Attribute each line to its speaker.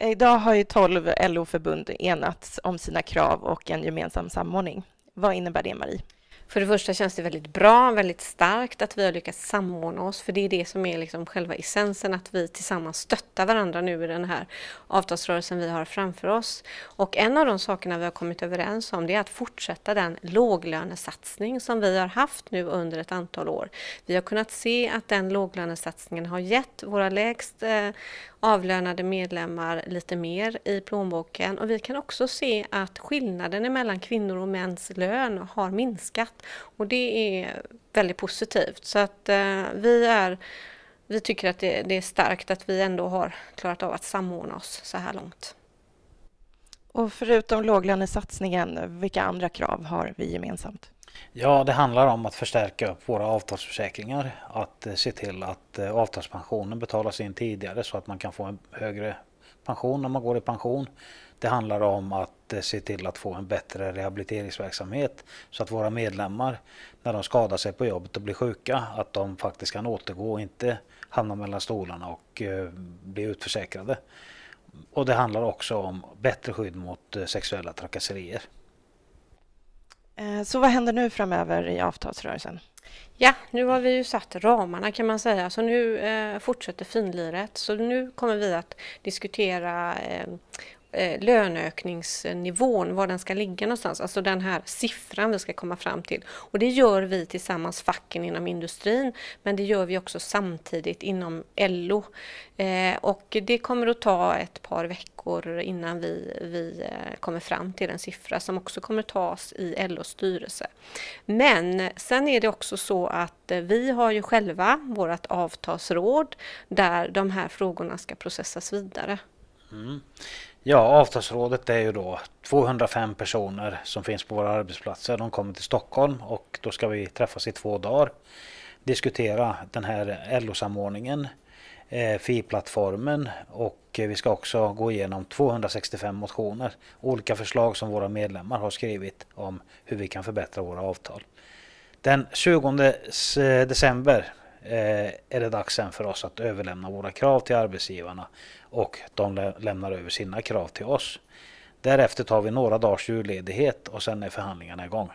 Speaker 1: Idag har ju 12 LO-förbund enats om sina krav och en gemensam samordning. Vad innebär det, Marie? För det första känns det väldigt
Speaker 2: bra, väldigt starkt att vi har lyckats samordna oss, för det är det som är liksom själva essensen, att vi tillsammans stöttar varandra nu i den här avtalsrörelsen vi har framför oss. Och en av de sakerna vi har kommit överens om, det är att fortsätta den låglönesatsning som vi har haft nu under ett antal år. Vi har kunnat se att den låglönesatsningen har gett våra lägst eh, avlönade medlemmar lite mer i plånboken och vi kan också se att skillnaden mellan kvinnor och mäns lön har minskat och det är väldigt positivt. Så att eh, vi, är, vi tycker att det, det, är starkt att vi ändå har klarat av att samordna oss så här långt.
Speaker 1: Och förutom låglönesatsningen, vilka andra krav har vi gemensamt?
Speaker 3: Ja, det handlar om att förstärka upp våra avtalsförsäkringar, att eh, se till att eh, avtalspensionen betalas in tidigare så att man kan få en högre pension när man går i pension. Det handlar om att Eh, se till att få en bättre rehabiliteringsverksamhet så att våra medlemmar när de skadar sig på jobbet och blir sjuka att de faktiskt kan återgå och inte hamna mellan stolarna och eh, bli utförsäkrade. Och det handlar också om bättre skydd mot eh, sexuella trakasserier.
Speaker 1: Så vad händer nu framöver i avtalsrörelsen?
Speaker 2: Ja, nu har vi ju satt ramarna kan man säga, så nu eh, fortsätter finliret. Så nu kommer vi att diskutera eh, eh, löneökningsnivån, var den ska ligga någonstans, alltså den här siffran vi ska komma fram till. Och det gör vi tillsammans facken inom industrin, men det gör vi också samtidigt inom LO. Eh, och det kommer att ta ett par veckor innan vi, vi eh, kommer fram till en siffra som också kommer tas i LOs styrelse. Men sen är det också så att eh, vi har ju själva vårt avtalsråd där de här frågorna ska processas vidare.
Speaker 3: Mm. Ja, avtalsrådet är ju då 205 personer som finns på våra arbetsplatser. De kommer till Stockholm och då ska vi träffas i två dagar. Diskutera den här LO-samordningen, eh, FI-plattformen och vi ska också gå igenom 265 motioner. Olika förslag som våra medlemmar har skrivit om hur vi kan förbättra våra avtal. Den 20 eh, december Eh, är det dags sen för oss att överlämna våra krav till arbetsgivarna och de lämnar över sina krav till oss. Därefter tar vi några dagars julledighet och sen är förhandlingarna igång.